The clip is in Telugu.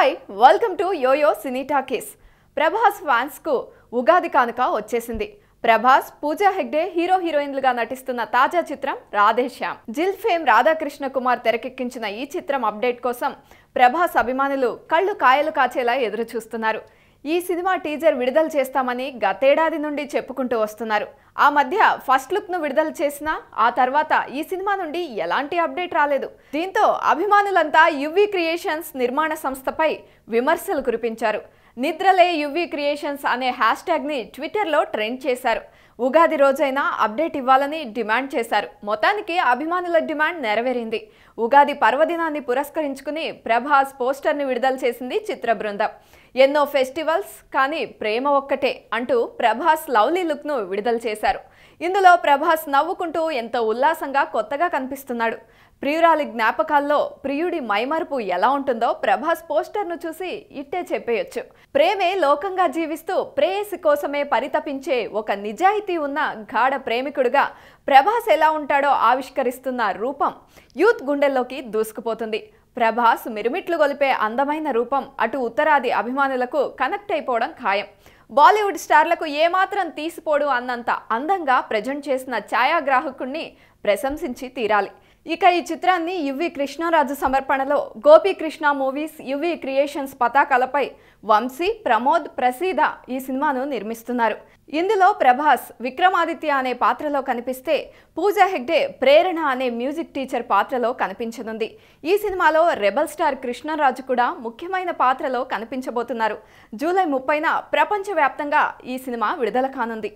hi welcome to YoYo cine talkies Prabhas ఫ్యాన్స్కు ఉగాది కానుక వచ్చేసింది ప్రభాస్ పూజా హెగ్డే హీరో హీరోయిన్లుగా నటిస్తున్న తాజా చిత్రం రాధేశ్యామ్ జిల్ ఫేమ్ రాధాకృష్ణ కుమార్ తెరకెక్కించిన ఈ చిత్రం అప్డేట్ కోసం ప్రభాస్ అభిమానులు కళ్ళు కాయలు కాచేలా ఎదురు చూస్తున్నారు ఈ సినిమా టీజర్ విడుదల చేస్తామని గతేడాది నుండి చెప్పుకుంటూ వస్తున్నారు ఆ మధ్య ఫస్ట్ లుక్ను విడుదల చేసిన ఆ తర్వాత ఈ సినిమా నుండి ఎలాంటి అప్డేట్ రాలేదు దీంతో అభిమానులంతా యువి క్రియేషన్స్ నిర్మాణ సంస్థపై విమర్శలు కురిపించారు నిద్రలే యువీ క్రియేషన్స్ అనే హ్యాష్ ట్యాగ్ని ట్విట్టర్లో ట్రెండ్ చేశారు ఉగాది రోజైనా అప్డేట్ ఇవ్వాలని డిమాండ్ చేశారు మొత్తానికి అభిమానుల డిమాండ్ నెరవేరింది ఉగాది పర్వదినాన్ని పురస్కరించుకుని ప్రభాస్ పోస్టర్ని విడుదల చేసింది చిత్ర బృందం ఎన్నో ఫెస్టివల్స్ కానీ ప్రేమ ఒక్కటే అంటూ ప్రభాస్ లవ్లీ లుక్ను విడుదల చేశారు చేశారు ఇందులో ప్రభాస్ నవ్వుకుంటూ ఎంతో ఉల్లాసంగా కొత్తగా కనిపిస్తున్నాడు ప్రియురాలి జ్ఞాపకాల్లో ప్రియుడి మైమరుపు ఎలా ఉంటుందో ప్రభాస్ పోస్టర్ను చూసి ఇట్టే చెప్పేయొచ్చు ప్రేమే లోకంగా జీవిస్తూ ప్రేయసి కోసమే పరితపించే ఒక నిజాయితీ ఉన్న గాఢ ప్రేమికుడుగా ప్రభాస్ ఎలా ఉంటాడో ఆవిష్కరిస్తున్న రూపం యూత్ గుండెల్లోకి దూసుకుపోతుంది ప్రభాస్ మిరుమిట్లు గొలిపే అందమైన రూపం అటు ఉత్తరాది అభిమానులకు కనెక్ట్ అయిపోవడం ఖాయం బాలీవుడ్ స్టార్లకు ఏమాత్రం తీసిపోడు అన్నంత అందంగా ప్రజెంట్ చేసిన ఛాయాగ్రాహకుణ్ణి ప్రశంసించి తీరాలి ఇక ఈ చిత్రాన్ని యువి కృష్ణరాజు సమర్పణలో గోపీకృష్ణ మూవీస్ యువి క్రియేషన్స్ పతాకాలపై వంశీ ప్రమోద్ ప్రసీద ఈ సినిమాను నిర్మిస్తున్నారు ఇందులో ప్రభాస్ విక్రమాదిత్య అనే పాత్రలో కనిపిస్తే పూజా హెగ్డే ప్రేరణ అనే మ్యూజిక్ టీచర్ పాత్రలో కనిపించనుంది ఈ సినిమాలో రెబల్ స్టార్ కృష్ణరాజు కూడా ముఖ్యమైన పాత్రలో కనిపించబోతున్నారు జూలై ముప్పైన ప్రపంచవ్యాప్తంగా ఈ సినిమా విడుదల కానుంది